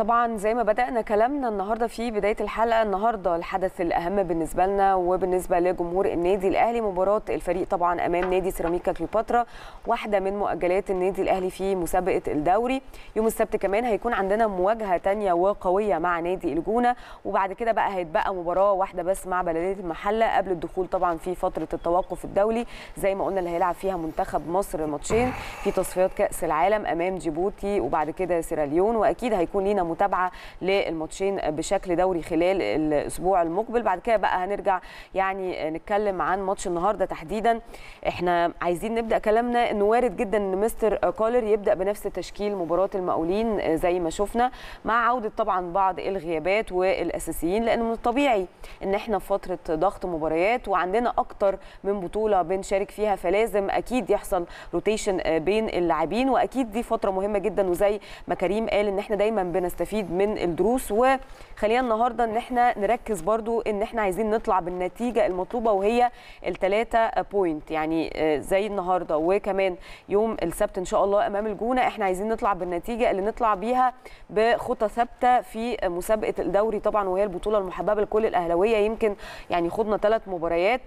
طبعا زي ما بدأنا كلامنا النهارده في بداية الحلقة النهارده الحدث الأهم بالنسبة لنا وبالنسبة لجمهور النادي الأهلي مباراة الفريق طبعا أمام نادي سيراميكا كليوباترا واحدة من مؤجلات النادي الأهلي في مسابقة الدوري يوم السبت كمان هيكون عندنا مواجهة تانية وقوية مع نادي الجونة وبعد كده بقى هيتبقى مباراة واحدة بس مع بلدية المحلة قبل الدخول طبعا في فترة التوقف الدولي زي ما قلنا اللي هيلعب فيها منتخب مصر ماتشين في تصفيات كأس العالم أمام جيبوتي وبعد كده سيراليون وأكيد هيكون لينا متابعه للماتشين بشكل دوري خلال الاسبوع المقبل بعد كده بقى هنرجع يعني نتكلم عن ماتش النهارده تحديدا احنا عايزين نبدا كلامنا انه وارد جدا ان مستر كولر يبدا بنفس تشكيل مباراه المقاولين زي ما شفنا مع عوده طبعا بعض الغيابات والاساسيين لان من الطبيعي ان احنا في فتره ضغط مباريات وعندنا اكتر من بطوله بنشارك فيها فلازم اكيد يحصل روتيشن بين اللاعبين واكيد دي فتره مهمه جدا وزي ما كريم قال ان احنا دايما بن نستفيد من الدروس وخلينا النهارده ان احنا نركز برضو ان احنا عايزين نطلع بالنتيجه المطلوبه وهي الثلاثه بوينت يعني آه، زي النهارده وكمان يوم السبت ان شاء الله امام الجونه احنا عايزين نطلع بالنتيجه اللي نطلع بيها بخطى ثابته في مسابقه الدوري طبعا وهي البطوله المحببه لكل الاهلاويه يمكن يعني خدنا ثلاث مباريات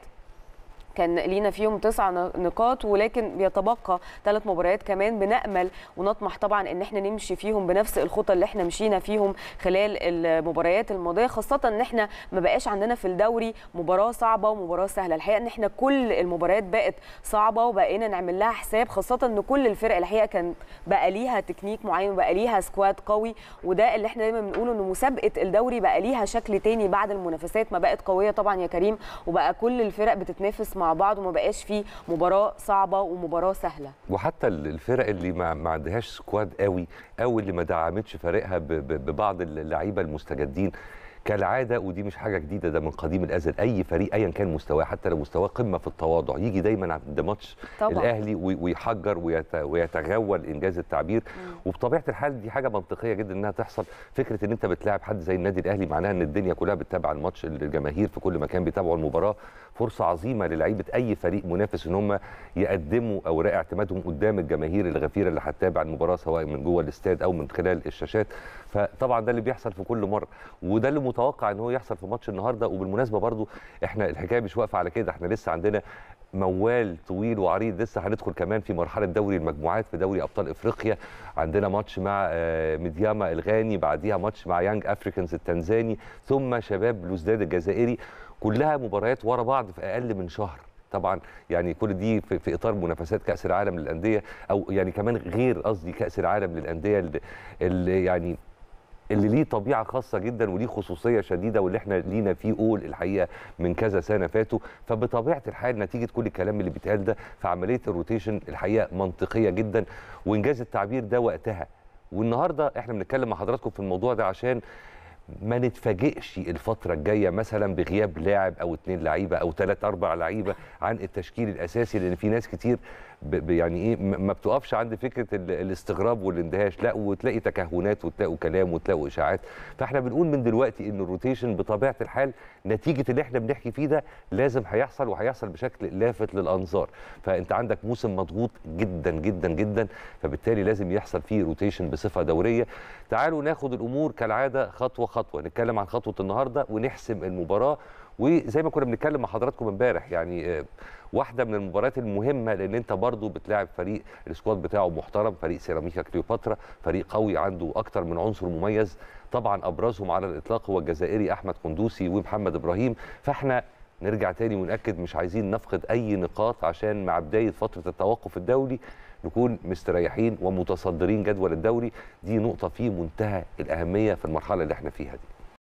كان لينا فيهم تسع نقاط ولكن بيتبقى ثلاث مباريات كمان بنامل ونطمح طبعا ان احنا نمشي فيهم بنفس الخطى اللي احنا مشينا فيهم خلال المباريات الماضيه خاصه ان احنا ما بقاش عندنا في الدوري مباراه صعبه ومباراه سهله الحقيقه ان احنا كل المباريات بقت صعبه وبقينا نعمل لها حساب خاصه ان كل الفرق الحقيقه كان بقى ليها تكنيك معين وبقى ليها سكواد قوي وده اللي احنا دايما بنقوله ان مسابقه الدوري بقى ليها شكل تاني بعد المنافسات ما بقت قويه طبعا يا كريم وبقى كل الفرق بتتنافس مع مع بعض وما بقاش في مباراه صعبه ومباراه سهله وحتى الفرق اللي ما, ما عندهاش سكواد قوي او اللي ما دعمتش فريقها ببعض اللعيبه المستجدين كالعاده ودي مش حاجه جديده ده من قديم الازل اي فريق ايا كان مستواه حتى لو مستواه قمه في التواضع يجي دايما عند ماتش الاهلي ويحجر ويتغول انجاز التعبير مم. وبطبيعه الحال دي حاجه منطقيه جدا انها تحصل فكره ان انت بتلاعب حد زي النادي الاهلي معناها ان الدنيا كلها بتتابع الماتش الجماهير في كل مكان بيتابعوا المباراه فرصه عظيمه للعيبه اي فريق منافس ان هم يقدموا اوراق اعتمادهم قدام الجماهير الغفيره اللي هتتابع المباراه سواء من جوه الاستاد او من خلال الشاشات فطبعا ده اللي بيحصل في كل مره وده اللي متوقع ان هو يحصل في ماتش النهارده وبالمناسبه برضو احنا الحكايه مش واقفه على كده احنا لسه عندنا موال طويل وعريض لسه هندخل كمان في مرحله دوري المجموعات في دوري ابطال افريقيا عندنا ماتش مع آه، ميدياما الغاني بعديها ماتش مع يانج افريكانز التنزاني ثم شباب لوزداد الجزائري كلها مباريات ورا بعض في اقل من شهر طبعا يعني كل دي في, في اطار منافسات كاس العالم للانديه او يعني كمان غير قصدي كاس العالم للانديه اللي يعني اللي ليه طبيعه خاصه جدا وليه خصوصيه شديده واللي احنا لينا فيه قول الحقيقه من كذا سنه فاتوا فبطبيعه الحال نتيجه كل الكلام اللي بيتقال ده فعمليه الروتيشن الحقيقه منطقيه جدا وانجاز التعبير ده وقتها والنهارده احنا بنتكلم مع حضراتكم في الموضوع ده عشان ما نتفاجئش الفترة الجاية مثلا بغياب لاعب أو اتنين لعيبة أو تلات أربع لعيبة عن التشكيل الأساسي لأن في ناس كتير يعني ايه ما بتقفش عند فكره الاستغراب والاندهاش لا وتلاقي تكهنات وتلاقوا كلام وتلاقوا اشاعات فاحنا بنقول من دلوقتي ان الروتيشن بطبيعه الحال نتيجه اللي احنا بنحكي فيه ده لازم هيحصل وهيحصل بشكل لافت للانظار فانت عندك موسم مضغوط جدا جدا جدا فبالتالي لازم يحصل فيه روتيشن بصفه دوريه تعالوا ناخد الامور كالعاده خطوه خطوه نتكلم عن خطوه النهارده ونحسم المباراه وزي ما كنا بنتكلم مع حضراتكم امبارح يعني آه، واحده من المباريات المهمه لان انت برضو بتلاعب فريق السكواد بتاعه محترم فريق سيراميكا كليوباترا فريق قوي عنده اكتر من عنصر مميز طبعا ابرزهم على الاطلاق هو الجزائري احمد قندوسي ومحمد ابراهيم فاحنا نرجع تاني ونأكد مش عايزين نفقد أي نقاط عشان مع بداية فترة التوقف الدولي نكون مستريحين ومتصدرين جدول الدوري دي نقطة في منتهى الأهمية في المرحلة اللي احنا فيها دي